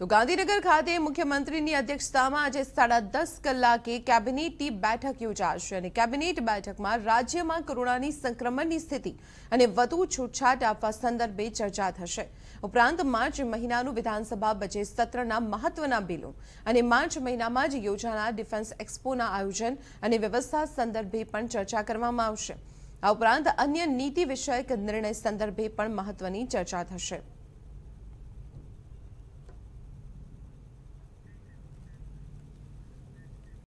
તો ગાંધીનગર ખાતે મુખ્યમંત્રીની અધ્યક્ષતામાં આજે સાડા દસ કલાકે કેબિનેટની બેઠક યોજાશે અને કેબિનેટ બેઠકમાં રાજ્યમાં કોરોનાની સંક્રમણની સ્થિતિ અને વધુ છૂટછાટ આપવા સંદર્ભે ચર્ચા થશે ઉપરાંત માર્ચ મહિનાનું વિધાનસભા બજેટ સત્રના મહત્વના બિલો અને માર્ચ મહિનામાં જ યોજાનાર ડિફેન્સ એક્સપોના આયોજન અને વ્યવસ્થા સંદર્ભે પણ ચર્ચા કરવામાં આવશે આ ઉપરાંત અન્ય નીતિ વિષયક નિર્ણય સંદર્ભે પણ મહત્વની ચર્ચા થશે